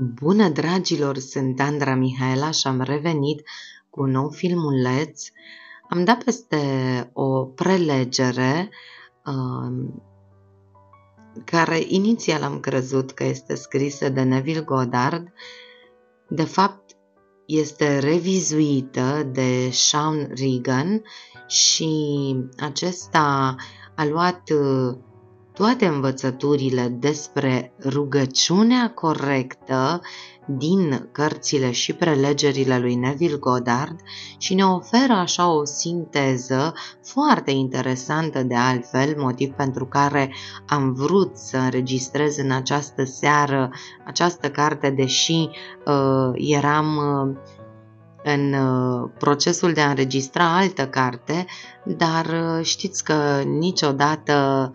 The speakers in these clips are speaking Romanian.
Bună, dragilor! Sunt Andra Mihaela și am revenit cu un nou filmuleț. Am dat peste o prelegere uh, care inițial am crezut că este scrisă de Neville Goddard. De fapt, este revizuită de Sean Regan și acesta a luat uh, toate învățăturile despre rugăciunea corectă din cărțile și prelegerile lui Neville Goddard și ne oferă așa o sinteză foarte interesantă de altfel, motiv pentru care am vrut să înregistrez în această seară această carte, deși uh, eram uh, în uh, procesul de a înregistra altă carte, dar uh, știți că niciodată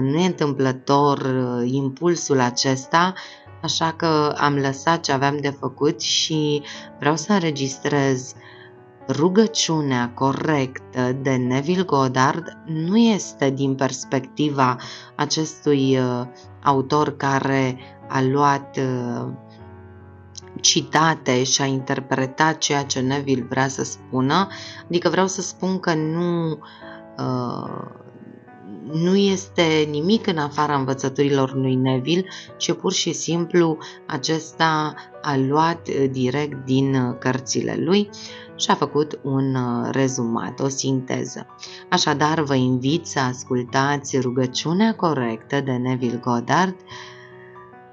nu întâmplător impulsul acesta, așa că am lăsat ce aveam de făcut și vreau să înregistrez rugăciunea corectă de Neville Goddard nu este din perspectiva acestui autor care a luat citate și a interpretat ceea ce Neville vrea să spună, adică vreau să spun că nu nu este nimic în afara învățăturilor lui Neville, ci pur și simplu acesta a luat uh, direct din uh, cărțile lui și a făcut un uh, rezumat, o sinteză. Așadar, vă invit să ascultați rugăciunea corectă de Neville Goddard.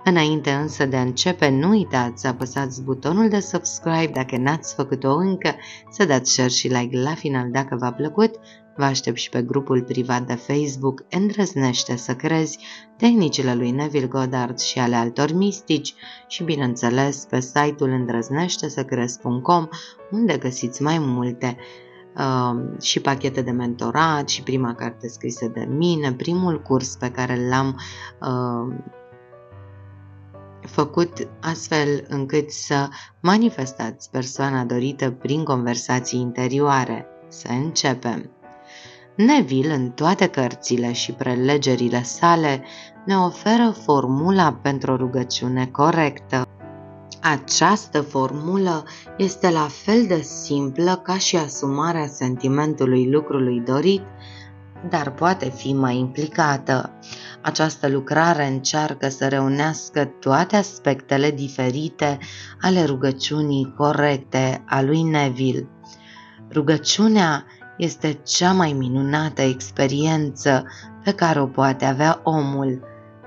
Înainte însă de a începe, nu uitați să apăsați butonul de subscribe dacă n-ați făcut-o încă, să dați share și like la final dacă v-a plăcut Vă aștept și pe grupul privat de Facebook Îndrăznește să crezi, tehnicile lui Neville Goddard și ale altor mistici și, bineînțeles, pe site-ul îndrăznește-să-crezi.com unde găsiți mai multe uh, și pachete de mentorat și prima carte scrisă de mine, primul curs pe care l-am uh, făcut astfel încât să manifestați persoana dorită prin conversații interioare. Să începem! Neville, în toate cărțile și prelegerile sale, ne oferă formula pentru o rugăciune corectă. Această formulă este la fel de simplă ca și asumarea sentimentului lucrului dorit, dar poate fi mai implicată. Această lucrare încearcă să reunească toate aspectele diferite ale rugăciunii corecte a lui Neville. Rugăciunea este cea mai minunată experiență pe care o poate avea omul,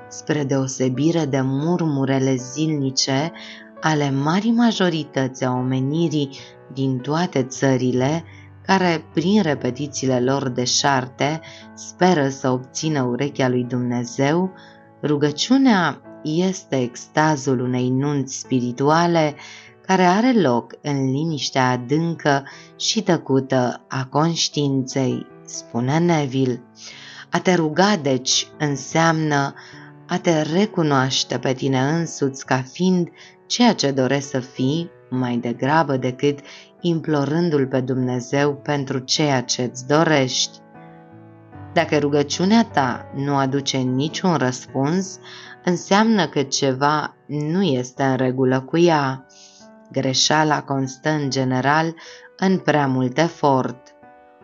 spre deosebire de murmurele zilnice ale marii majorități a omenirii din toate țările, care, prin repetițiile lor de șarte, speră să obțină urechea lui Dumnezeu, rugăciunea este extazul unei nunți spirituale care are loc în liniștea adâncă și tăcută a conștiinței, spune Neville. A te ruga, deci, înseamnă a te recunoaște pe tine însuți ca fiind ceea ce dorești să fii, mai degrabă decât implorându-L pe Dumnezeu pentru ceea ce îți dorești. Dacă rugăciunea ta nu aduce niciun răspuns, înseamnă că ceva nu este în regulă cu ea. Greșeala constă în general în prea mult efort.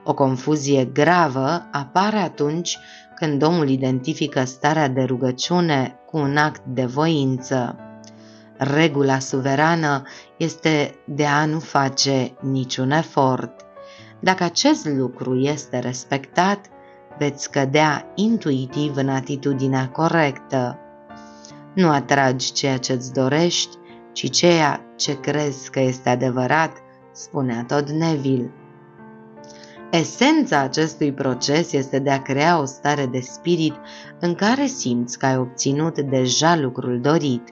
O confuzie gravă apare atunci când omul identifică starea de rugăciune cu un act de voință. Regula suverană este de a nu face niciun efort. Dacă acest lucru este respectat, veți cădea intuitiv în atitudinea corectă. Nu atragi ceea ce îți dorești, ci ceea ce crezi că este adevărat, spunea tot Neville. Esența acestui proces este de a crea o stare de spirit în care simți că ai obținut deja lucrul dorit.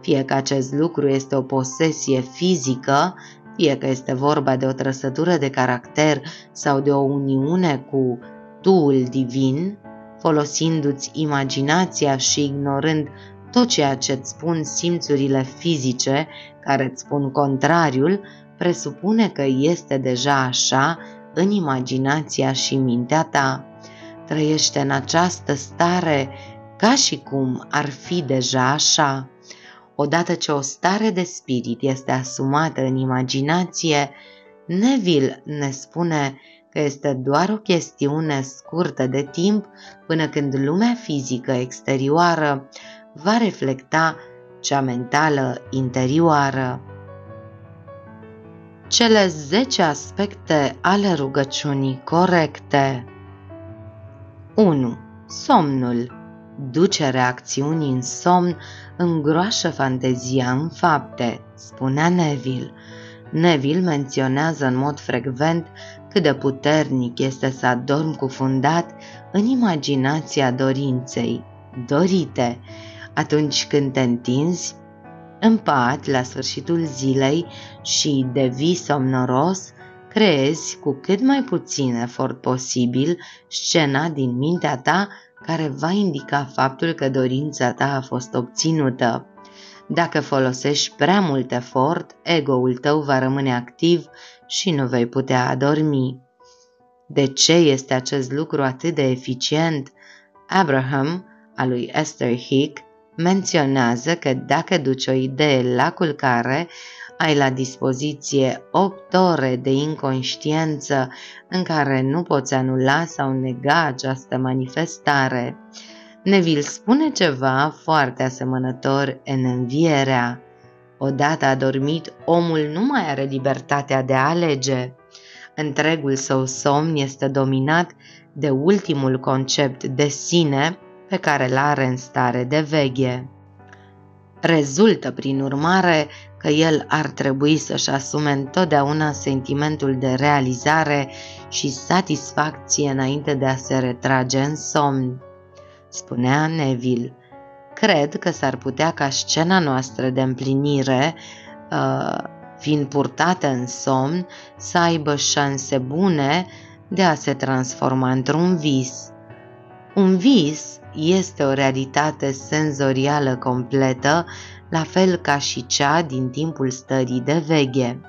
Fie că acest lucru este o posesie fizică, fie că este vorba de o trăsătură de caracter sau de o uniune cu tuul divin, folosindu-ți imaginația și ignorând tot ceea ce îți spun simțurile fizice, care îți spun contrariul, presupune că este deja așa în imaginația și mintea ta. Trăiește în această stare ca și cum ar fi deja așa. Odată ce o stare de spirit este asumată în imaginație, Neville ne spune că este doar o chestiune scurtă de timp până când lumea fizică exterioară va reflecta cea mentală interioară. Cele 10 aspecte ale rugăciunii corecte 1. Somnul duce reacțiuni în somn îngroașă fantezia în fapte, spunea Neville. Neville menționează în mod frecvent cât de puternic este să adorm cufundat în imaginația dorinței, dorite, atunci când te întinzi în pat la sfârșitul zilei și devii somnoros, creezi cu cât mai puțin efort posibil scena din mintea ta care va indica faptul că dorința ta a fost obținută. Dacă folosești prea mult efort, ego-ul tău va rămâne activ și nu vei putea adormi. De ce este acest lucru atât de eficient? Abraham, a lui Esther Hick, menționează că dacă duci o idee la culcare, ai la dispoziție 8 ore de inconștiență în care nu poți anula sau nega această manifestare. Neville spune ceva foarte asemănător în învierea. Odată adormit, omul nu mai are libertatea de a alege. Întregul său somn este dominat de ultimul concept de sine, pe care îl are în stare de veghe. Rezultă, prin urmare, că el ar trebui să-și asume întotdeauna sentimentul de realizare și satisfacție înainte de a se retrage în somn. Spunea Neville, cred că s-ar putea ca scena noastră de împlinire, ă, fiind purtată în somn, să aibă șanse bune de a se transforma într-un vis. Un vis este o realitate senzorială completă, la fel ca și cea din timpul stării de veghe.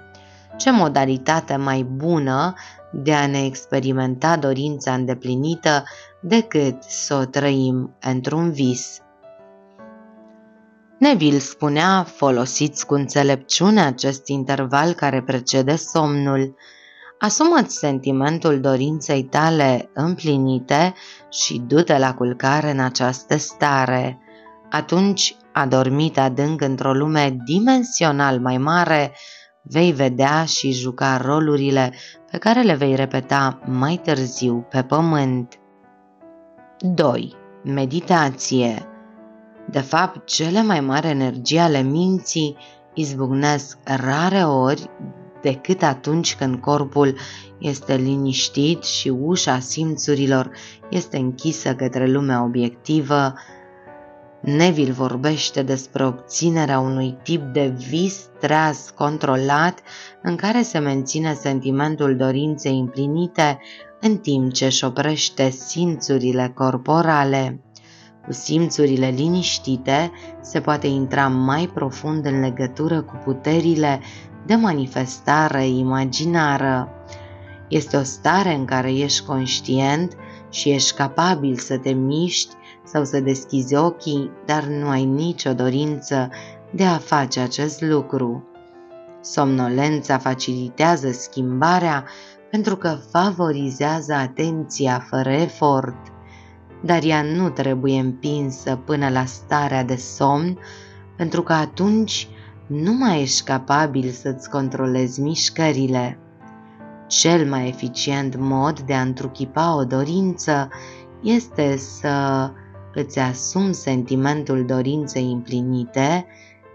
Ce modalitate mai bună de a ne experimenta dorința îndeplinită decât să o trăim într-un vis. Neville spunea, folosiți cu înțelepciune acest interval care precede somnul, Asumă-ți sentimentul dorinței tale împlinite și du-te la culcare în această stare. Atunci, adormit adânc într-o lume dimensional mai mare, vei vedea și juca rolurile pe care le vei repeta mai târziu pe pământ. 2. Meditație De fapt, cele mai mari energii ale minții izbucnesc rare ori decât atunci când corpul este liniștit și ușa simțurilor este închisă către lumea obiectivă, Neville vorbește despre obținerea unui tip de vis treaz controlat în care se menține sentimentul dorinței împlinite în timp ce își oprește simțurile corporale. Cu simțurile liniștite se poate intra mai profund în legătură cu puterile de manifestare imaginară. Este o stare în care ești conștient și ești capabil să te miști sau să deschizi ochii, dar nu ai nicio dorință de a face acest lucru. Somnolența facilitează schimbarea pentru că favorizează atenția fără efort, dar ea nu trebuie împinsă până la starea de somn, pentru că atunci nu mai ești capabil să-ți controlezi mișcările. Cel mai eficient mod de a întruchipa o dorință este să îți asumi sentimentul dorinței împlinite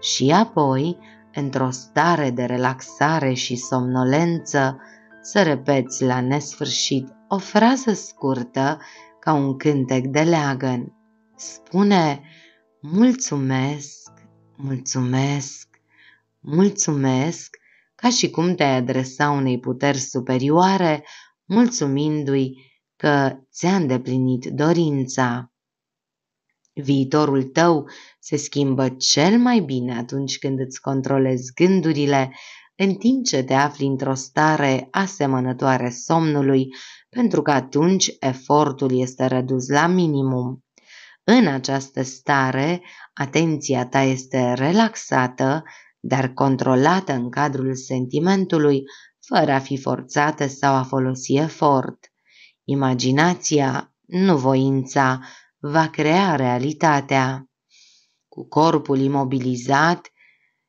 și apoi, într-o stare de relaxare și somnolență, să repeți la nesfârșit o frază scurtă ca un cântec de leagăn. Spune mulțumesc, mulțumesc, mulțumesc, ca și cum te-ai adresa unei puteri superioare, mulțumindu-i că ți-a îndeplinit dorința. Viitorul tău se schimbă cel mai bine atunci când îți controlezi gândurile, în timp ce te afli într-o stare asemănătoare somnului, pentru că atunci efortul este redus la minimum. În această stare, atenția ta este relaxată, dar controlată în cadrul sentimentului, fără a fi forțată sau a folosi efort. Imaginația, nu voința, va crea realitatea. Cu corpul imobilizat,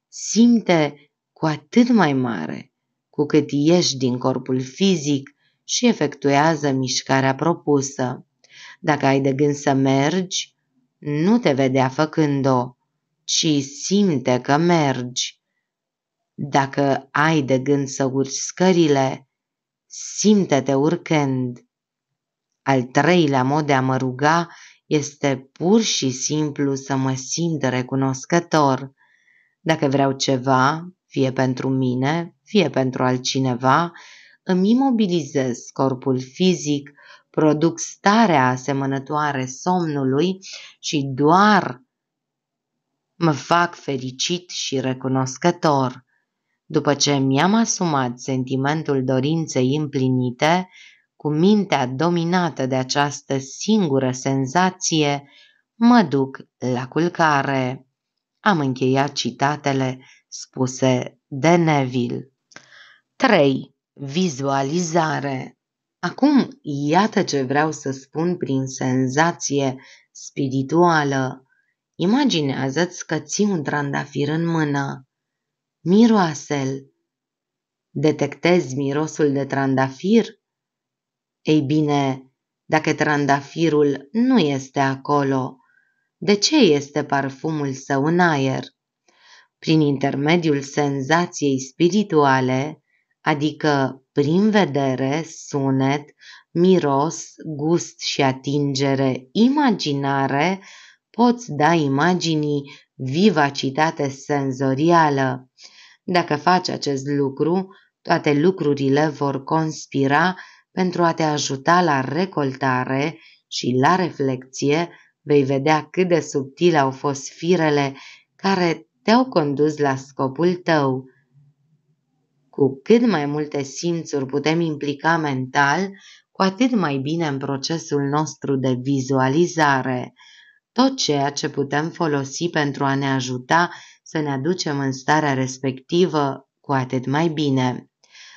simte cu atât mai mare cu cât ieși din corpul fizic și efectuează mișcarea propusă. Dacă ai de gând să mergi, nu te vedea făcând-o ci simte că mergi. Dacă ai de gând să urci scările, simte-te urcând. Al treilea mod de a mă ruga este pur și simplu să mă simt recunoscător. Dacă vreau ceva, fie pentru mine, fie pentru altcineva, îmi imobilizez corpul fizic, produc starea asemănătoare somnului și doar Mă fac fericit și recunoscător. După ce mi-am asumat sentimentul dorinței împlinite, cu mintea dominată de această singură senzație, mă duc la culcare. Am încheiat citatele spuse de Neville. 3. Vizualizare Acum iată ce vreau să spun prin senzație spirituală. Imaginează-ți că ții un trandafir în mână. Miroase-l. Detectezi mirosul de trandafir? Ei bine, dacă trandafirul nu este acolo, de ce este parfumul său în aer? Prin intermediul senzației spirituale, adică prin vedere, sunet, miros, gust și atingere imaginare, poți da imaginii vivacitate senzorială. Dacă faci acest lucru, toate lucrurile vor conspira pentru a te ajuta la recoltare și la reflexie, vei vedea cât de subtile au fost firele care te-au condus la scopul tău. Cu cât mai multe simțuri putem implica mental, cu atât mai bine în procesul nostru de vizualizare tot ceea ce putem folosi pentru a ne ajuta să ne aducem în starea respectivă cu atât mai bine.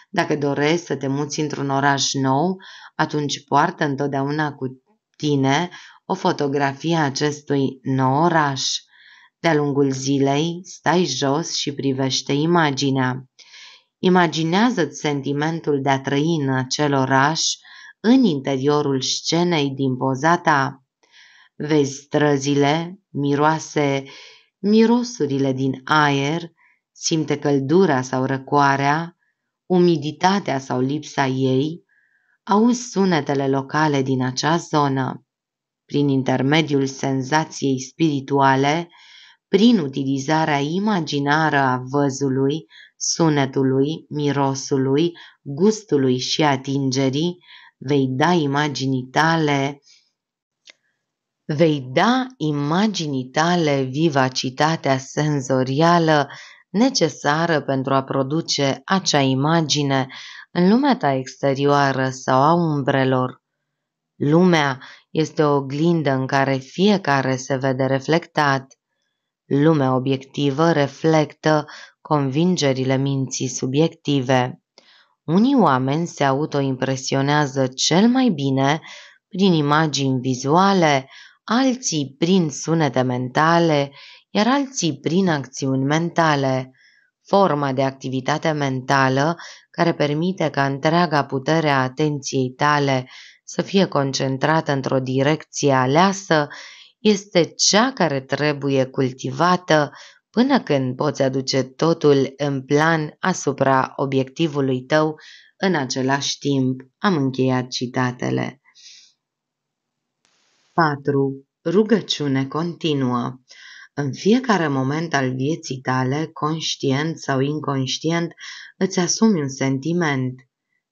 Dacă dorești să te muți într-un oraș nou, atunci poartă întotdeauna cu tine o fotografie a acestui nou oraș. De-a lungul zilei, stai jos și privește imaginea. Imaginează-ți sentimentul de a trăi în acel oraș, în interiorul scenei din poza ta. Vezi străzile, miroase mirosurile din aer, simte căldura sau răcoarea, umiditatea sau lipsa ei, auzi sunetele locale din acea zonă. Prin intermediul senzației spirituale, prin utilizarea imaginară a văzului, sunetului, mirosului, gustului și atingerii, vei da imaginii tale vei da imaginii tale vivacitatea senzorială necesară pentru a produce acea imagine în lumea ta exterioară sau a umbrelor. Lumea este o oglindă în care fiecare se vede reflectat. Lumea obiectivă reflectă convingerile minții subiective. Unii oameni se autoimpresionează cel mai bine prin imagini vizuale, alții prin sunete mentale, iar alții prin acțiuni mentale. Forma de activitate mentală care permite ca întreaga putere a atenției tale să fie concentrată într-o direcție aleasă este cea care trebuie cultivată până când poți aduce totul în plan asupra obiectivului tău în același timp. Am încheiat citatele. 4. Rugăciune continuă. În fiecare moment al vieții tale, conștient sau inconștient, îți asumi un sentiment.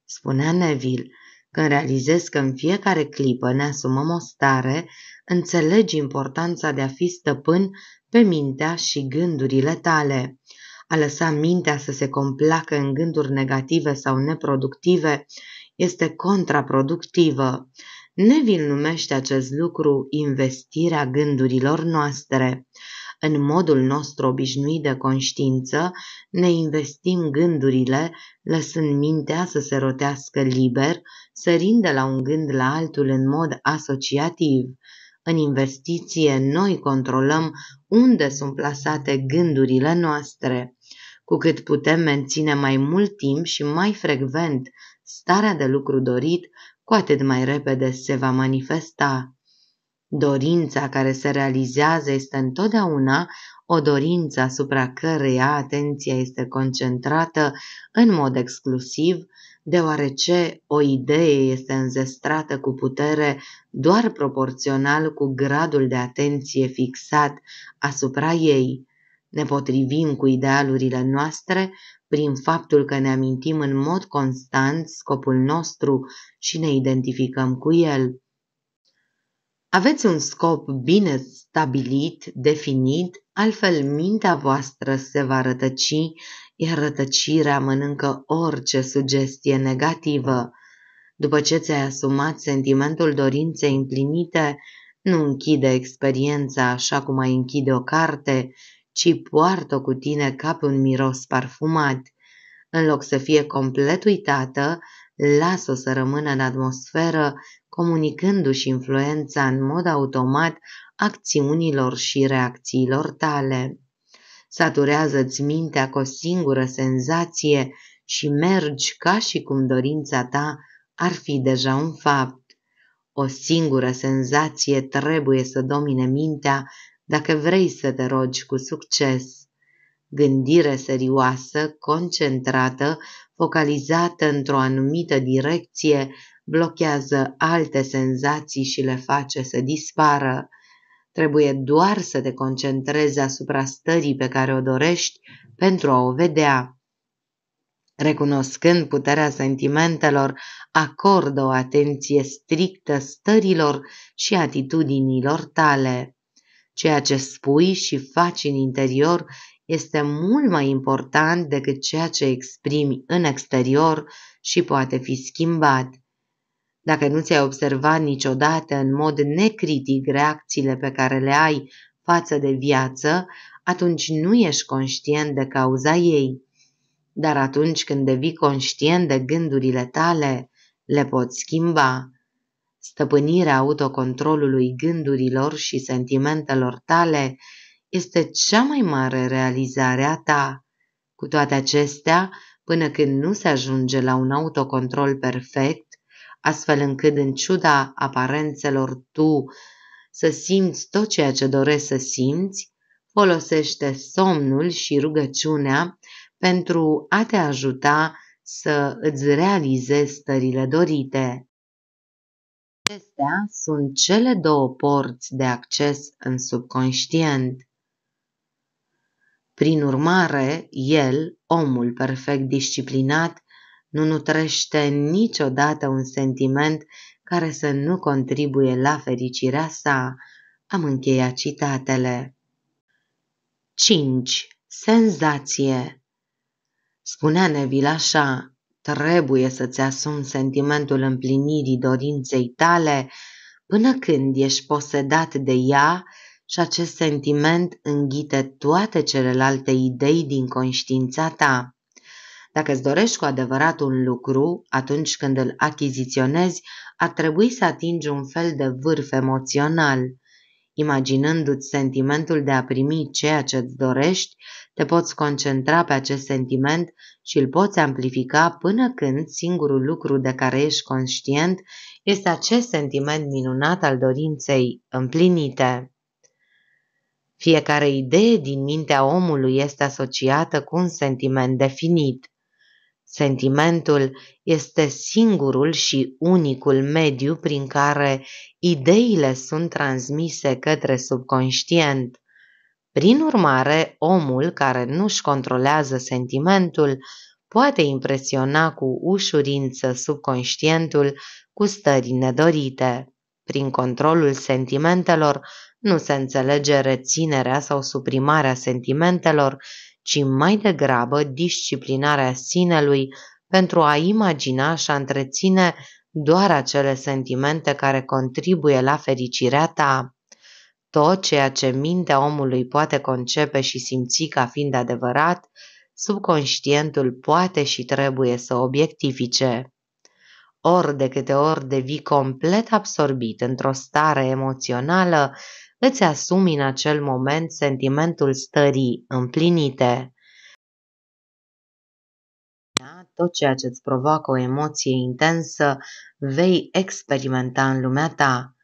Spunea Neville, când realizezi că în fiecare clipă ne asumăm o stare, înțelegi importanța de a fi stăpân pe mintea și gândurile tale. A lăsa mintea să se complacă în gânduri negative sau neproductive este contraproductivă. Neville numește acest lucru investirea gândurilor noastre. În modul nostru obișnuit de conștiință, ne investim gândurile, lăsând mintea să se rotească liber, sărind de la un gând la altul în mod asociativ. În investiție, noi controlăm unde sunt plasate gândurile noastre. Cu cât putem menține mai mult timp și mai frecvent starea de lucru dorit, cu atât mai repede se va manifesta. Dorința care se realizează este întotdeauna o dorință asupra căreia atenția este concentrată în mod exclusiv, deoarece o idee este înzestrată cu putere doar proporțional cu gradul de atenție fixat asupra ei. Ne potrivim cu idealurile noastre prin faptul că ne amintim în mod constant scopul nostru și ne identificăm cu el. Aveți un scop bine stabilit, definit, altfel mintea voastră se va rătăci, iar rătăcirea mănâncă orice sugestie negativă. După ce ți-ai asumat sentimentul dorinței împlinite, nu închide experiența așa cum ai închide o carte, ci poartă cu tine ca pe un miros parfumat. În loc să fie complet uitată, lasă să rămână în atmosferă, comunicându-și influența în mod automat acțiunilor și reacțiilor tale. Saturează-ți mintea cu o singură senzație și mergi ca și cum dorința ta ar fi deja un fapt. O singură senzație trebuie să domine mintea dacă vrei să te rogi cu succes, gândire serioasă, concentrată, focalizată într-o anumită direcție, blochează alte senzații și le face să dispară. Trebuie doar să te concentrezi asupra stării pe care o dorești pentru a o vedea. Recunoscând puterea sentimentelor, acordă o atenție strictă stărilor și atitudinilor tale. Ceea ce spui și faci în interior este mult mai important decât ceea ce exprimi în exterior și poate fi schimbat. Dacă nu ți-ai observat niciodată în mod necritic reacțiile pe care le ai față de viață, atunci nu ești conștient de cauza ei. Dar atunci când devii conștient de gândurile tale, le poți schimba. Stăpânirea autocontrolului gândurilor și sentimentelor tale este cea mai mare realizare a ta. Cu toate acestea, până când nu se ajunge la un autocontrol perfect, astfel încât în ciuda aparențelor tu să simți tot ceea ce dorești să simți, folosește somnul și rugăciunea pentru a te ajuta să îți realizezi stările dorite. Acestea sunt cele două porți de acces în subconștient. Prin urmare, el, omul perfect disciplinat, nu nutrește niciodată un sentiment care să nu contribuie la fericirea sa. Am încheiat citatele. 5. Senzație Spunea Neville așa, Trebuie să-ți asumi sentimentul împlinirii dorinței tale până când ești posedat de ea și acest sentiment înghite toate celelalte idei din conștiința ta. Dacă îți dorești cu adevărat un lucru, atunci când îl achiziționezi, ar trebui să atingi un fel de vârf emoțional. Imaginându-ți sentimentul de a primi ceea ce îți dorești, te poți concentra pe acest sentiment și îl poți amplifica până când singurul lucru de care ești conștient este acest sentiment minunat al dorinței împlinite. Fiecare idee din mintea omului este asociată cu un sentiment definit. Sentimentul este singurul și unicul mediu prin care ideile sunt transmise către subconștient. Prin urmare, omul care nu-și controlează sentimentul poate impresiona cu ușurință subconștientul cu stări nedorite. Prin controlul sentimentelor nu se înțelege reținerea sau suprimarea sentimentelor, ci mai degrabă disciplinarea sinelui pentru a imagina și a întreține doar acele sentimente care contribuie la fericirea ta. Tot ceea ce mintea omului poate concepe și simți ca fiind adevărat, subconștientul poate și trebuie să obiectifice. Ori de câte ori devii complet absorbit într-o stare emoțională, îți asumi în acel moment sentimentul stării împlinite. Tot ceea ce îți provoacă o emoție intensă vei experimenta în lumea ta.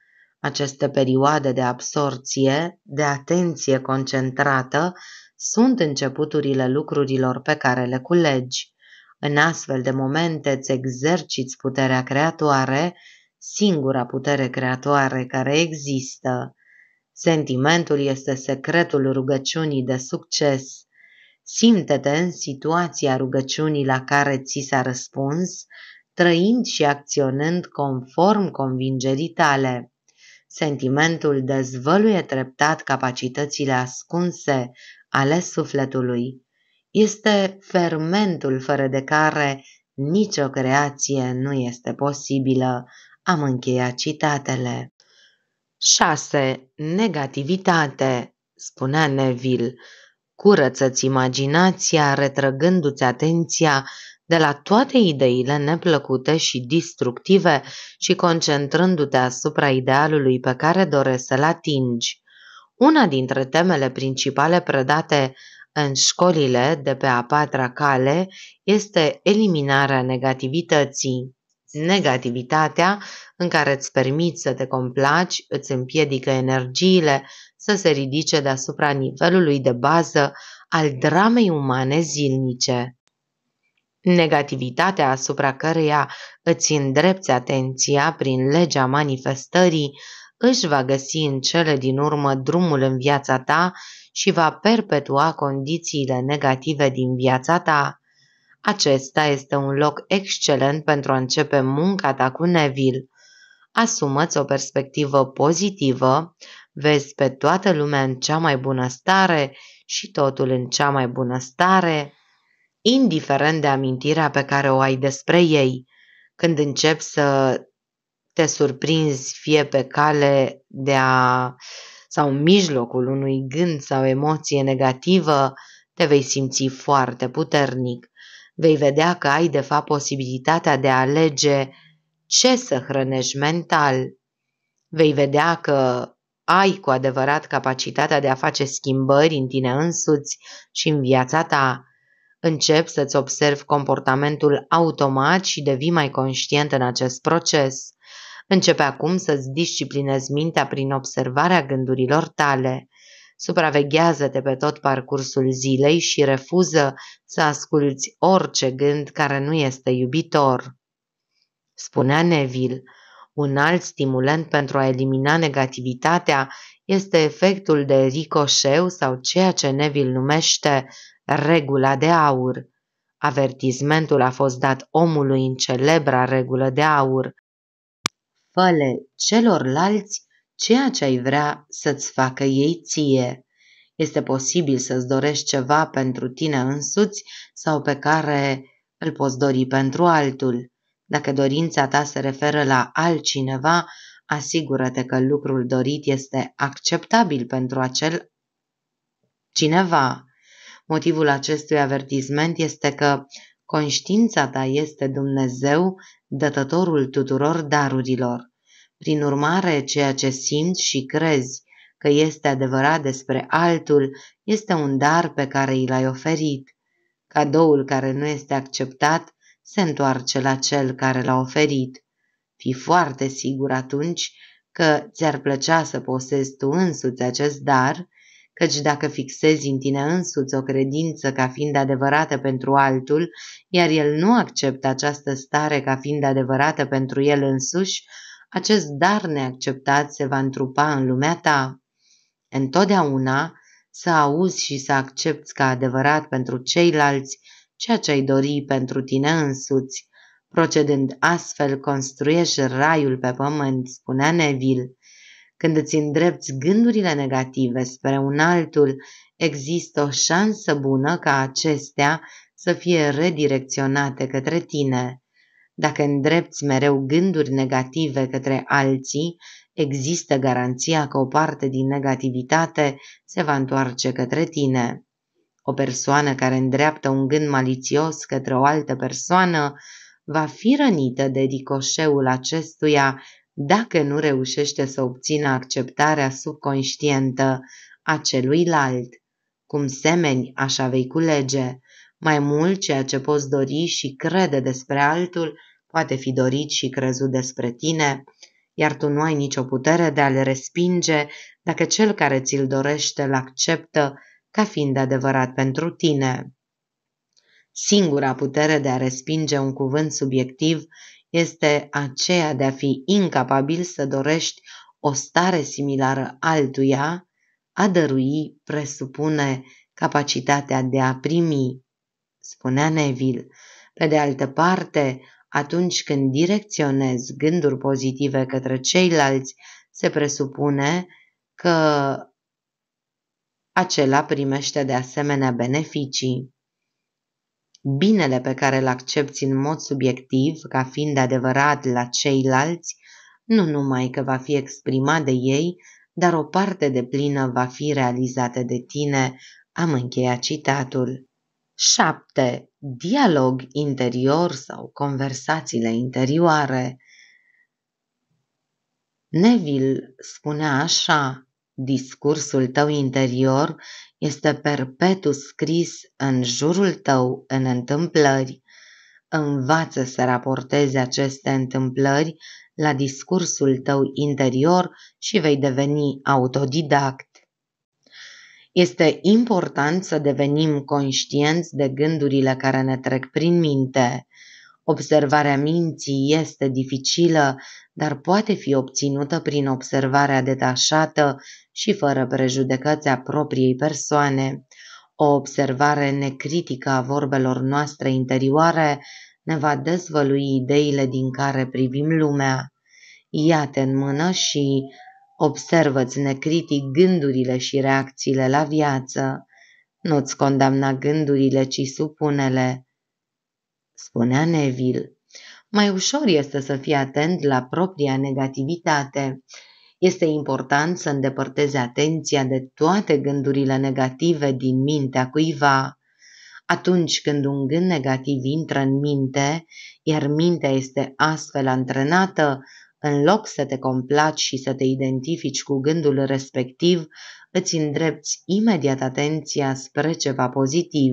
Aceste perioade de absorție, de atenție concentrată, sunt începuturile lucrurilor pe care le culegi. În astfel de momente îți exerciți puterea creatoare, singura putere creatoare care există. Sentimentul este secretul rugăciunii de succes. Simte-te în situația rugăciunii la care ți s-a răspuns, trăind și acționând conform convingerii tale. Sentimentul dezvăluie treptat capacitățile ascunse ale sufletului. Este fermentul fără de care nicio creație nu este posibilă. Am încheiat citatele. 6. Negativitate, spunea Neville. Curăță-ți imaginația retrăgându-ți atenția de la toate ideile neplăcute și distructive și concentrându-te asupra idealului pe care dorești să-l atingi. Una dintre temele principale predate în școlile de pe a patra cale este eliminarea negativității. Negativitatea în care îți permiți să te complaci îți împiedică energiile să se ridice deasupra nivelului de bază al dramei umane zilnice. Negativitatea asupra căreia îți îndrepți atenția prin legea manifestării își va găsi în cele din urmă drumul în viața ta și va perpetua condițiile negative din viața ta. Acesta este un loc excelent pentru a începe munca ta cu Neville. Asumă-ți o perspectivă pozitivă, vezi pe toată lumea în cea mai bună stare și totul în cea mai bună stare indiferent de amintirea pe care o ai despre ei, când începi să te surprinzi fie pe cale de a sau în mijlocul unui gând sau emoție negativă, te vei simți foarte puternic. Vei vedea că ai de fapt posibilitatea de a alege ce să hrănești mental. Vei vedea că ai cu adevărat capacitatea de a face schimbări în tine însuți și în viața ta Încep să-ți observi comportamentul automat și devii mai conștient în acest proces. Începe acum să-ți disciplinezi mintea prin observarea gândurilor tale. Supraveghează-te pe tot parcursul zilei și refuză să asculți orice gând care nu este iubitor. Spunea Neville, un alt stimulant pentru a elimina negativitatea este efectul de ricoșeu sau ceea ce Neville numește regula de aur. Avertismentul a fost dat omului în celebra regulă de aur. Făle celorlalți ceea ce ai vrea să-ți facă ei ție. Este posibil să-ți dorești ceva pentru tine însuți sau pe care îl poți dori pentru altul. Dacă dorința ta se referă la altcineva, asigură-te că lucrul dorit este acceptabil pentru acel cineva. Motivul acestui avertisment este că conștiința ta este Dumnezeu, dătătorul tuturor darurilor. Prin urmare, ceea ce simți și crezi că este adevărat despre altul este un dar pe care îl ai oferit. Cadoul care nu este acceptat se întoarce la cel care l-a oferit. Fii foarte sigur atunci că ți-ar plăcea să posezi tu însuți acest dar căci dacă fixezi în tine însuți o credință ca fiind adevărată pentru altul, iar el nu acceptă această stare ca fiind adevărată pentru el însuși, acest dar neacceptat se va întrupa în lumea ta. Întotdeauna să auzi și să accepti ca adevărat pentru ceilalți ceea ce ai dori pentru tine însuți. Procedând astfel, construiești raiul pe pământ, spunea Neville. Când îți îndrepți gândurile negative spre un altul, există o șansă bună ca acestea să fie redirecționate către tine. Dacă îndrepți mereu gânduri negative către alții, există garanția că o parte din negativitate se va întoarce către tine. O persoană care îndreaptă un gând malițios către o altă persoană va fi rănită de ricoșeul acestuia dacă nu reușește să obțină acceptarea subconștientă a celuilalt. Cum semeni, așa vei culege. Mai mult, ceea ce poți dori și crede despre altul poate fi dorit și crezut despre tine, iar tu nu ai nicio putere de a-l respinge dacă cel care ți-l dorește îl acceptă ca fiind adevărat pentru tine. Singura putere de a respinge un cuvânt subiectiv este aceea de a fi incapabil să dorești o stare similară altuia, a dărui presupune capacitatea de a primi, spunea Neville. Pe de altă parte, atunci când direcționezi gânduri pozitive către ceilalți, se presupune că acela primește de asemenea beneficii binele pe care îl accepti în mod subiectiv ca fiind adevărat la ceilalți, nu numai că va fi exprimat de ei, dar o parte de plină va fi realizată de tine, am încheiat citatul. 7. Dialog interior sau conversațiile interioare Neville spunea așa, discursul tău interior este perpetu scris în jurul tău în întâmplări. Învață să raportezi aceste întâmplări la discursul tău interior și vei deveni autodidact. Este important să devenim conștienți de gândurile care ne trec prin minte. Observarea minții este dificilă, dar poate fi obținută prin observarea detașată și fără prejudecăți a propriei persoane. O observare necritică a vorbelor noastre interioare ne va dezvălui ideile din care privim lumea. Ia-te în mână și observă-ți necritic gândurile și reacțiile la viață. Nu-ți condamna gândurile, ci supunele spunea Neville. Mai ușor este să fii atent la propria negativitate. Este important să îndepărtezi atenția de toate gândurile negative din mintea cuiva. Atunci când un gând negativ intră în minte, iar mintea este astfel antrenată, în loc să te complaci și să te identifici cu gândul respectiv, îți îndrepți imediat atenția spre ceva pozitiv.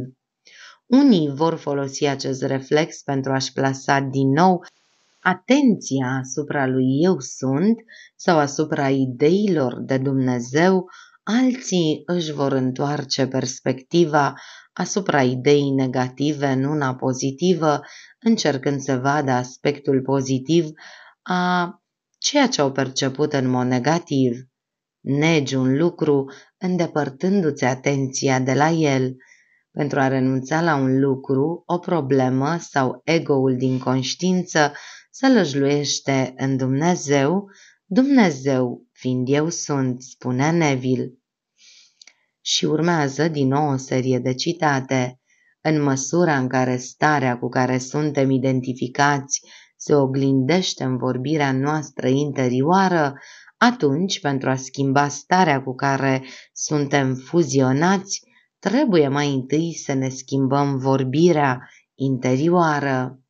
Unii vor folosi acest reflex pentru a-și plasa din nou atenția asupra lui eu sunt sau asupra ideilor de Dumnezeu, alții își vor întoarce perspectiva asupra ideii negative în una pozitivă, încercând să vadă aspectul pozitiv a ceea ce au perceput în mod negativ. Negi un lucru îndepărtându-ți atenția de la el – pentru a renunța la un lucru, o problemă sau egoul din conștiință să lăjluiește în Dumnezeu, Dumnezeu, fiind eu sunt, spunea Neville. Și urmează din nou o serie de citate. În măsura în care starea cu care suntem identificați se oglindește în vorbirea noastră interioară, atunci, pentru a schimba starea cu care suntem fuzionați, trebuie mai întâi să ne schimbăm vorbirea interioară.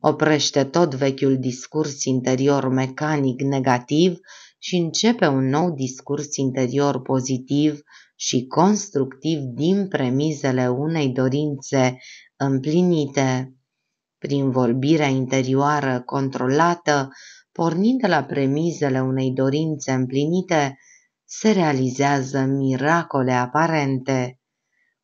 Oprește tot vechiul discurs interior mecanic negativ și începe un nou discurs interior pozitiv și constructiv din premizele unei dorințe împlinite. Prin vorbirea interioară controlată, pornind de la premizele unei dorințe împlinite, se realizează miracole aparente.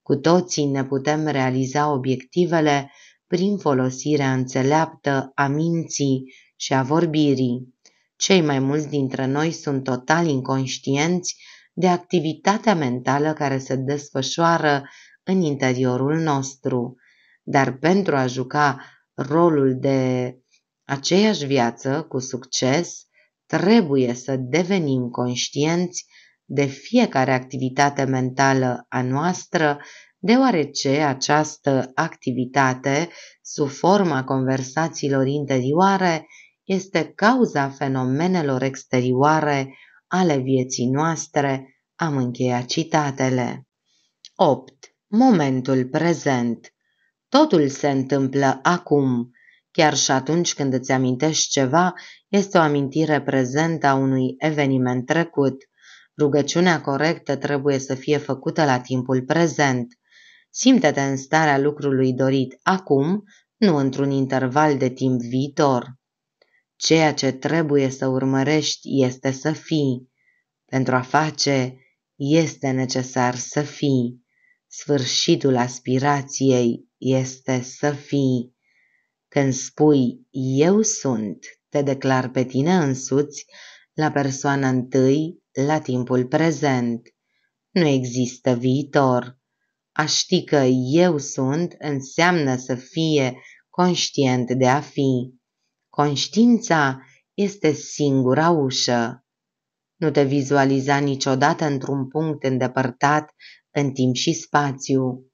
Cu toții ne putem realiza obiectivele prin folosirea înțeleaptă a minții și a vorbirii. Cei mai mulți dintre noi sunt total inconștienți de activitatea mentală care se desfășoară în interiorul nostru, dar pentru a juca rolul de aceeași viață cu succes, trebuie să devenim conștienți de fiecare activitate mentală a noastră, deoarece această activitate, sub forma conversațiilor interioare, este cauza fenomenelor exterioare ale vieții noastre, am încheiat citatele. 8. Momentul prezent Totul se întâmplă acum. Chiar și atunci când îți amintești ceva, este o amintire prezentă a unui eveniment trecut. Rugăciunea corectă trebuie să fie făcută la timpul prezent. Simte-te în starea lucrului dorit acum, nu într-un interval de timp viitor. Ceea ce trebuie să urmărești este să fii. Pentru a face, este necesar să fii. Sfârșitul aspirației este să fii. Când spui eu sunt, te declar pe tine însuți la persoana întâi la timpul prezent. Nu există viitor. A ști că eu sunt înseamnă să fie conștient de a fi. Conștiința este singura ușă. Nu te vizualiza niciodată într-un punct îndepărtat în timp și spațiu.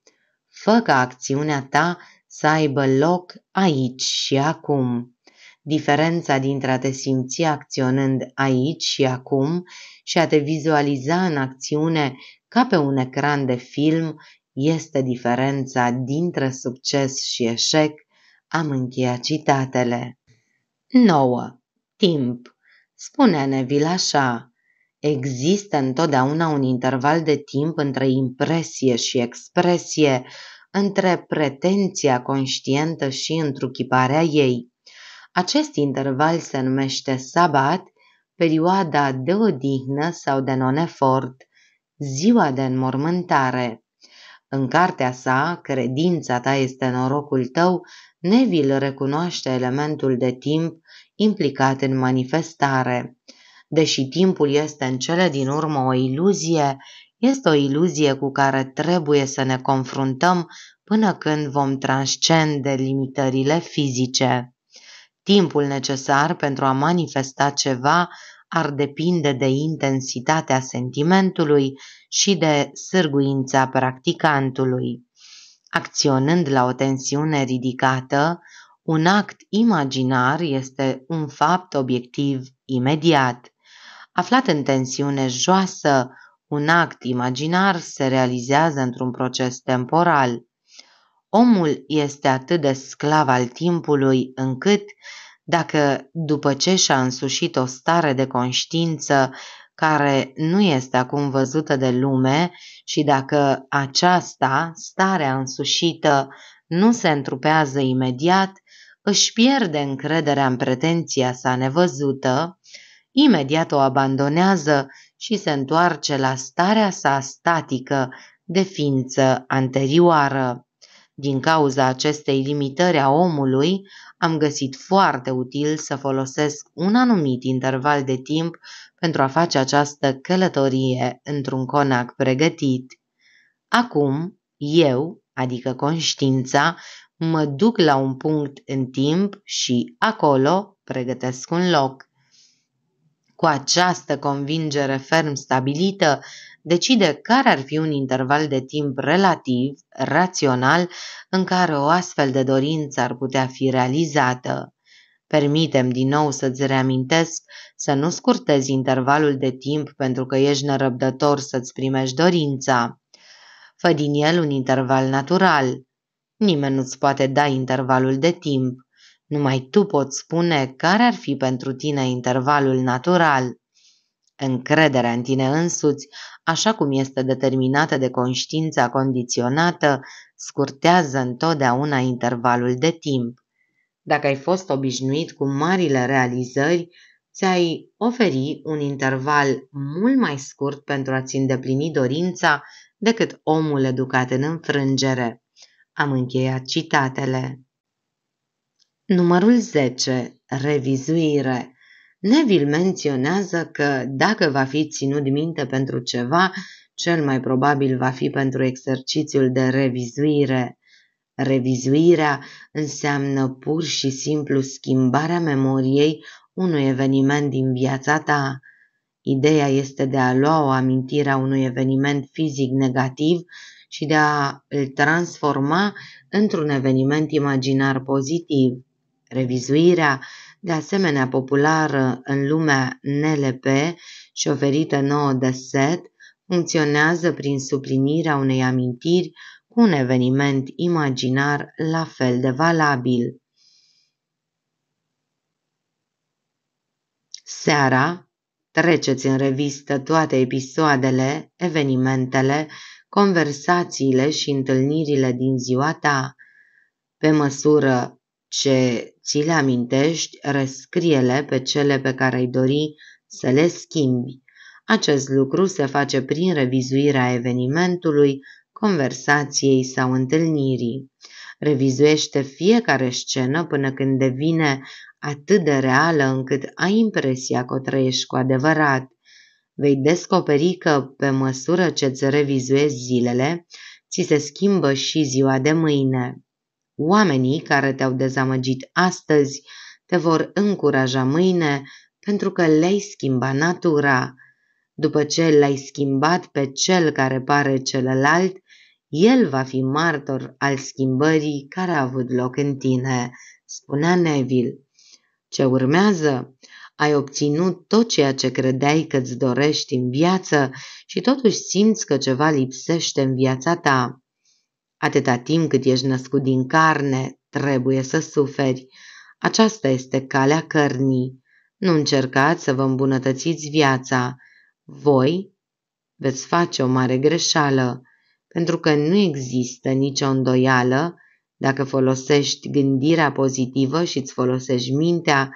Fă ca acțiunea ta să aibă loc aici și acum. Diferența dintre a te simți acționând aici și acum și a te vizualiza în acțiune ca pe un ecran de film este diferența dintre succes și eșec, am încheiat citatele. 9. Timp. Spune Neville așa. Există întotdeauna un interval de timp între impresie și expresie, între pretenția conștientă și întruchiparea ei. Acest interval se numește sabat perioada de odihnă sau de non-efort, ziua de înmormântare. În cartea sa, Credința ta este norocul tău, Neville recunoaște elementul de timp implicat în manifestare. Deși timpul este în cele din urmă o iluzie, este o iluzie cu care trebuie să ne confruntăm până când vom transcende limitările fizice. Timpul necesar pentru a manifesta ceva ar depinde de intensitatea sentimentului și de sârguința practicantului. Acționând la o tensiune ridicată, un act imaginar este un fapt obiectiv imediat. Aflat în tensiune joasă, un act imaginar se realizează într-un proces temporal. Omul este atât de sclav al timpului încât, dacă după ce și-a însușit o stare de conștiință care nu este acum văzută de lume și dacă aceasta, starea însușită, nu se întrupează imediat, își pierde încrederea în pretenția sa nevăzută, imediat o abandonează și se întoarce la starea sa statică de ființă anterioară. Din cauza acestei limitări a omului, am găsit foarte util să folosesc un anumit interval de timp pentru a face această călătorie într-un conac pregătit. Acum, eu, adică conștiința, mă duc la un punct în timp și acolo pregătesc un loc. Cu această convingere ferm stabilită, decide care ar fi un interval de timp relativ, rațional, în care o astfel de dorință ar putea fi realizată. Permitem din nou să-ți reamintesc să nu scurtezi intervalul de timp pentru că ești nerăbdător să-ți primești dorința. Fă din el un interval natural. Nimeni nu-ți poate da intervalul de timp. Numai tu poți spune care ar fi pentru tine intervalul natural. Încrederea în tine însuți, așa cum este determinată de conștiința condiționată, scurtează întotdeauna intervalul de timp. Dacă ai fost obișnuit cu marile realizări, ți-ai oferi un interval mult mai scurt pentru a-ți îndeplini dorința decât omul educat în înfrângere. Am încheiat citatele. Numărul 10. Revizuire Neville menționează că, dacă va fi ținut minte pentru ceva, cel mai probabil va fi pentru exercițiul de revizuire. Revizuirea înseamnă pur și simplu schimbarea memoriei unui eveniment din viața ta. Ideea este de a lua o amintire a unui eveniment fizic negativ și de a îl transforma într-un eveniment imaginar pozitiv. Revizuirea de asemenea populară în lumea NLP și oferită nouă de set, funcționează prin suplinirea unei amintiri cu un eveniment imaginar la fel de valabil. Seara, treceți în revistă toate episoadele, evenimentele, conversațiile și întâlnirile din ziua ta. Pe măsură ce ți le amintești, rescrie-le pe cele pe care ai dori să le schimbi. Acest lucru se face prin revizuirea evenimentului, conversației sau întâlnirii. Revizuiește fiecare scenă până când devine atât de reală încât ai impresia că o trăiești cu adevărat. Vei descoperi că, pe măsură ce îți revizuezi zilele, ți se schimbă și ziua de mâine. Oamenii care te-au dezamăgit astăzi te vor încuraja mâine pentru că le-ai schimba natura. După ce l-ai schimbat pe cel care pare celălalt, el va fi martor al schimbării care a avut loc în tine, spunea Neville. Ce urmează? Ai obținut tot ceea ce credeai că îți dorești în viață și totuși simți că ceva lipsește în viața ta. Atâta timp cât ești născut din carne, trebuie să suferi. Aceasta este calea cărnii. Nu încercați să vă îmbunătățiți viața. Voi veți face o mare greșeală, pentru că nu există nicio îndoială dacă folosești gândirea pozitivă și îți folosești mintea,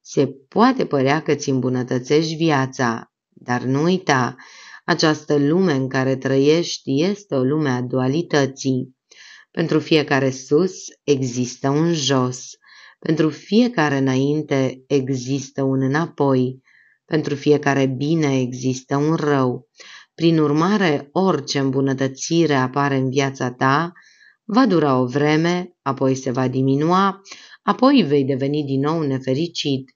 se poate părea că îți îmbunătățești viața, dar nu uita, această lume în care trăiești este o lume a dualității. Pentru fiecare sus există un jos, pentru fiecare înainte există un înapoi, pentru fiecare bine există un rău. Prin urmare, orice îmbunătățire apare în viața ta, va dura o vreme, apoi se va diminua, apoi vei deveni din nou nefericit.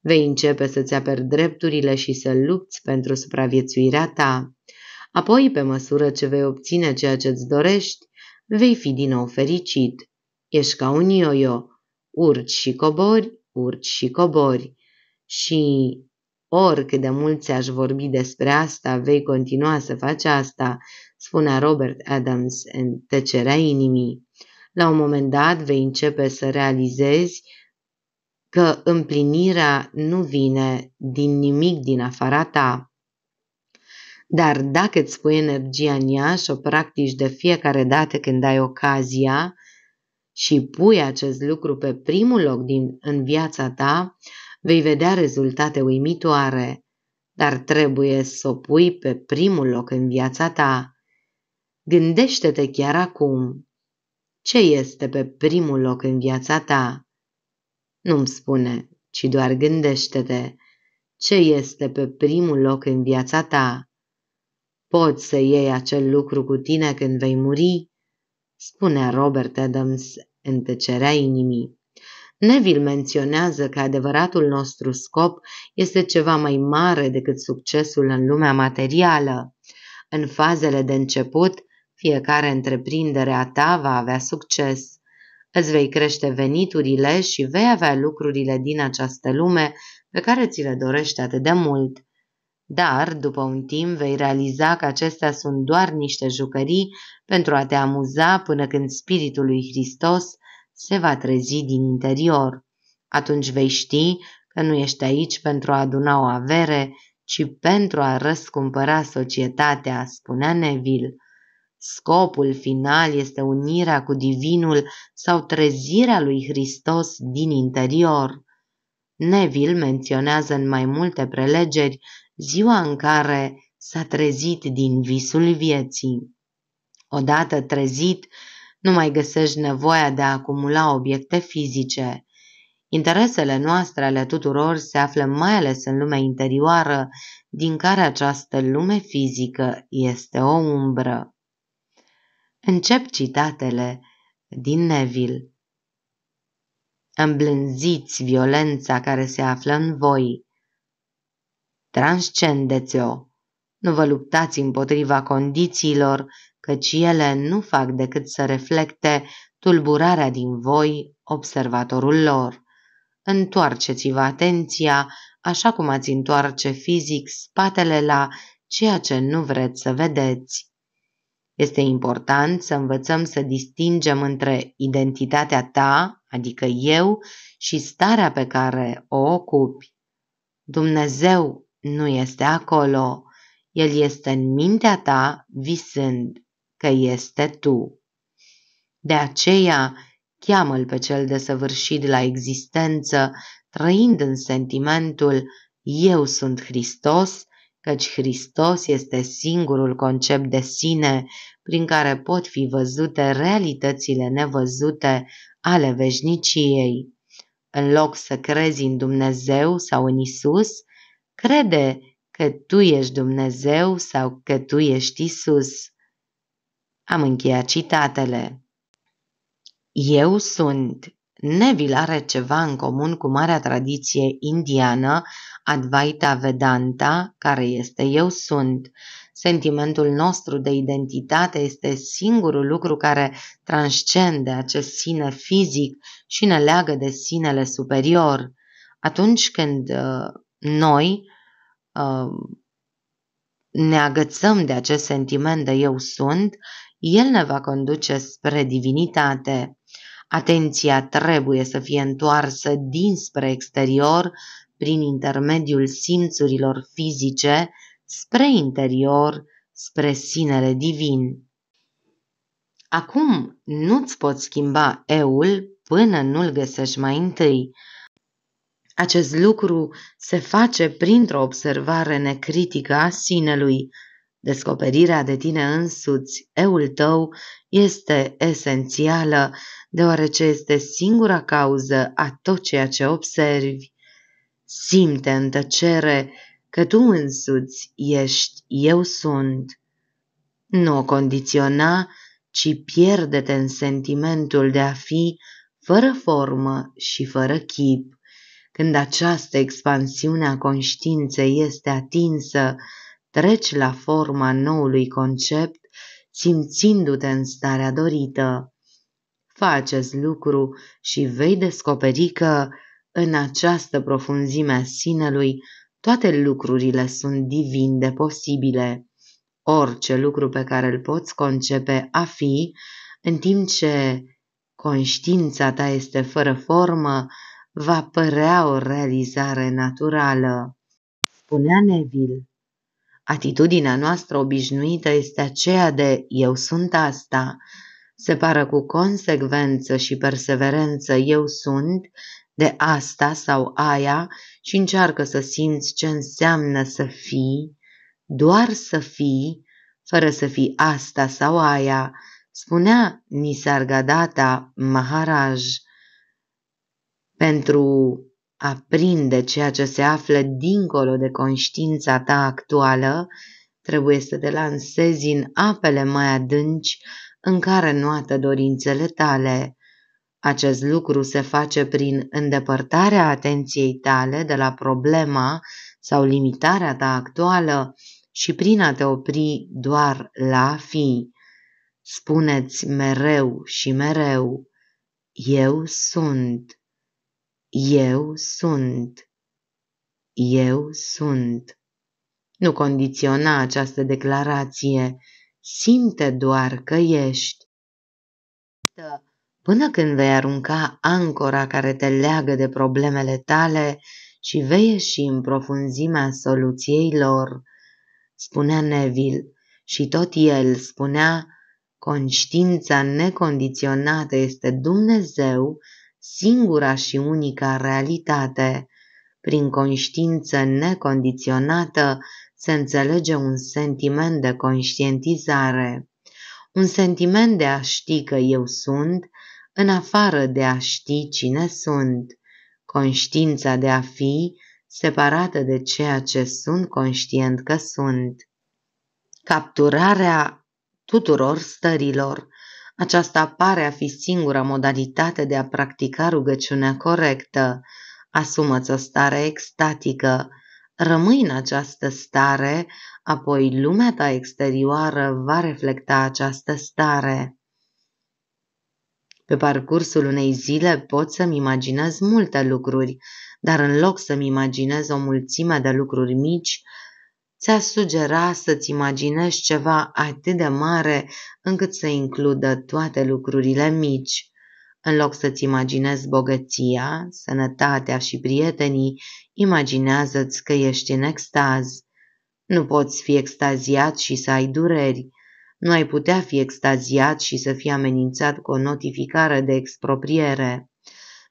Vei începe să-ți aperi drepturile și să lupți pentru supraviețuirea ta. Apoi, pe măsură ce vei obține ceea ce-ți dorești, vei fi din nou fericit. Ești ca un ioio, urci și cobori, urci și cobori. Și oricât de mult ți-aș vorbi despre asta, vei continua să faci asta, spunea Robert Adams în tăcerea inimii. La un moment dat vei începe să realizezi că împlinirea nu vine din nimic din afara ta dar dacă îți pui energia în ea și o practici de fiecare dată când ai ocazia și pui acest lucru pe primul loc din, în viața ta, vei vedea rezultate uimitoare, dar trebuie să o pui pe primul loc în viața ta. Gândește-te chiar acum. Ce este pe primul loc în viața ta? Nu-mi spune, ci doar gândește-te. Ce este pe primul loc în viața ta? Poți să iei acel lucru cu tine când vei muri?" spune Robert Adams în tăcerea inimii. Neville menționează că adevăratul nostru scop este ceva mai mare decât succesul în lumea materială. În fazele de început, fiecare întreprindere a ta va avea succes. Îți vei crește veniturile și vei avea lucrurile din această lume pe care ți le dorești atât de mult. Dar, după un timp, vei realiza că acestea sunt doar niște jucării pentru a te amuza până când Spiritul lui Hristos se va trezi din interior. Atunci vei ști că nu ești aici pentru a aduna o avere, ci pentru a răscumpăra societatea, spunea Neville. Scopul final este unirea cu Divinul sau trezirea lui Hristos din interior. Neville menționează în mai multe prelegeri ziua în care s-a trezit din visul vieții. Odată trezit, nu mai găsești nevoia de a acumula obiecte fizice. Interesele noastre ale tuturor se află mai ales în lumea interioară, din care această lume fizică este o umbră. Încep citatele din Neville. Îmblânziți violența care se află în voi, transcendeți-o. Nu vă luptați împotriva condițiilor, căci ele nu fac decât să reflecte tulburarea din voi, observatorul lor. Întoarceți-vă atenția, așa cum ați întoarce fizic spatele la ceea ce nu vreți să vedeți. Este important să învățăm să distingem între identitatea ta, adică eu, și starea pe care o ocupi. Dumnezeu nu este acolo. El este în mintea ta visând că este tu. De aceea, cheamă-l pe cel desăvârșit la existență, trăind în sentimentul Eu sunt Hristos, căci Hristos este singurul concept de sine prin care pot fi văzute realitățile nevăzute ale veșniciei. În loc să crezi în Dumnezeu sau în Isus, crede că tu ești Dumnezeu sau că tu ești Isus. Am încheiat citatele. Eu sunt. Neville are ceva în comun cu marea tradiție indiană, Advaita Vedanta, care este Eu sunt. Sentimentul nostru de identitate este singurul lucru care transcende acest sine fizic și ne leagă de sinele superior. Atunci când uh, noi uh, ne agățăm de acest sentiment de eu sunt, el ne va conduce spre divinitate. Atenția trebuie să fie întoarsă dinspre exterior prin intermediul simțurilor fizice spre interior, spre sinele divin. Acum nu-ți poți schimba eul până nu-l găsești mai întâi, acest lucru se face printr-o observare necritică a sinelui. Descoperirea de tine însuți, eul tău, este esențială, deoarece este singura cauză a tot ceea ce observi. Simte în tăcere că tu însuți ești eu sunt. Nu o condiționa, ci pierde-te în sentimentul de a fi fără formă și fără chip. Când această expansiune a conștiinței este atinsă, treci la forma noului concept, simțindu-te în starea dorită. Faceți acest lucru și vei descoperi că, în această profunzime a sinelui, toate lucrurile sunt divin de posibile. Orice lucru pe care îl poți concepe a fi, în timp ce conștiința ta este fără formă, va părea o realizare naturală. Spunea Neville, atitudinea noastră obișnuită este aceea de eu sunt asta, separă cu consecvență și perseverență eu sunt de asta sau aia și încearcă să simți ce înseamnă să fii, doar să fii, fără să fii asta sau aia, spunea Nisargadatta Maharaj pentru a prinde ceea ce se află dincolo de conștiința ta actuală, trebuie să te lansezi în apele mai adânci în care nuată dorințele tale. Acest lucru se face prin îndepărtarea atenției tale de la problema sau limitarea ta actuală și prin a te opri doar la fi. Spuneți mereu și mereu, eu sunt. Eu sunt. Eu sunt. Nu condiționa această declarație, simte doar că ești. Până când vei arunca ancora care te leagă de problemele tale și vei ieși în profunzimea soluției lor, spunea Neville, și tot el spunea, conștiința necondiționată este Dumnezeu singura și unica realitate. Prin conștiință necondiționată se înțelege un sentiment de conștientizare, un sentiment de a ști că eu sunt, în afară de a ști cine sunt, conștiința de a fi separată de ceea ce sunt conștient că sunt. Capturarea tuturor stărilor – aceasta pare a fi singura modalitate de a practica rugăciunea corectă. Asumă-ți o stare extatică, rămâi în această stare, apoi lumea ta exterioară va reflecta această stare. Pe parcursul unei zile pot să-mi imaginez multe lucruri, dar în loc să-mi imaginez o mulțime de lucruri mici, ți-a sugera să-ți imaginești ceva atât de mare încât să includă toate lucrurile mici. În loc să-ți imaginezi bogăția, sănătatea și prietenii, imaginează-ți că ești în extaz. Nu poți fi extaziat și să ai dureri. Nu ai putea fi extaziat și să fii amenințat cu o notificare de expropriere.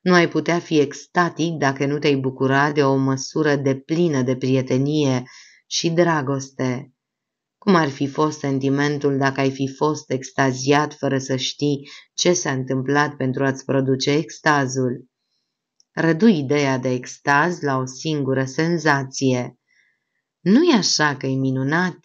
Nu ai putea fi extatic dacă nu te-ai bucura de o măsură de plină de prietenie și dragoste. Cum ar fi fost sentimentul dacă ai fi fost extaziat fără să știi ce s-a întâmplat pentru a-ți produce extazul? Rădui ideea de extaz la o singură senzație. nu e așa că e minunat?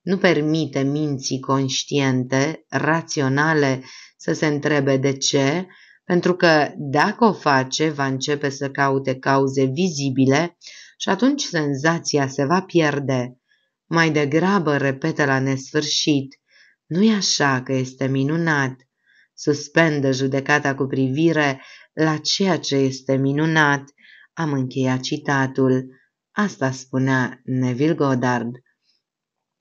Nu permite minții conștiente, raționale, să se întrebe de ce, pentru că dacă o face, va începe să caute cauze vizibile și atunci senzația se va pierde. Mai degrabă repetă la nesfârșit, nu-i așa că este minunat. Suspendă judecata cu privire la ceea ce este minunat. Am încheiat citatul. Asta spunea Neville Goddard.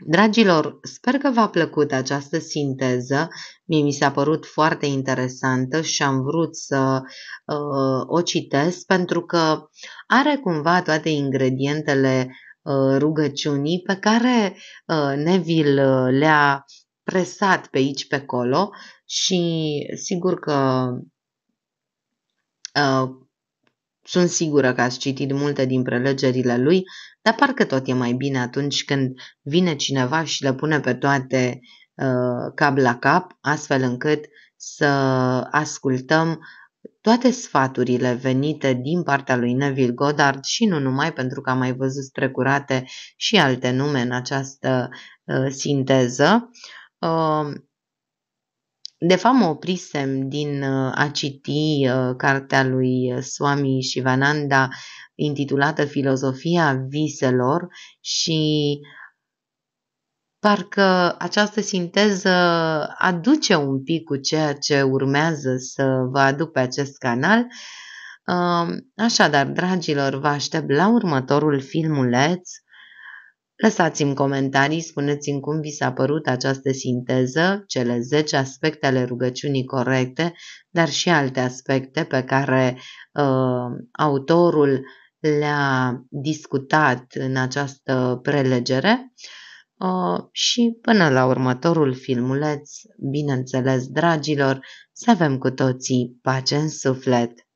Dragilor, sper că v-a plăcut această sinteză. Mie mi s-a părut foarte interesantă și am vrut să uh, o citesc pentru că are cumva toate ingredientele uh, rugăciunii pe care uh, Neville uh, le-a presat pe aici, pe acolo și sigur că uh, sunt sigură că ați citit multe din prelegerile lui, dar parcă tot e mai bine atunci când vine cineva și le pune pe toate uh, cap la cap, astfel încât să ascultăm toate sfaturile venite din partea lui Neville Goddard și nu numai pentru că am mai văzut strecurate și alte nume în această uh, sinteză. Uh, de fapt, mă oprisem din uh, a citi uh, cartea lui uh, Swami Shivananda intitulată Filozofia viselor și parcă această sinteză aduce un pic cu ceea ce urmează să vă aduc pe acest canal. Um, așadar, dragilor, vă aștept la următorul filmuleț Lăsați-mi comentarii, spuneți-mi cum vi s-a părut această sinteză, cele 10 aspecte ale rugăciunii corecte, dar și alte aspecte pe care uh, autorul le-a discutat în această prelegere. Uh, și până la următorul filmuleț, bineînțeles, dragilor, să avem cu toții pace în suflet!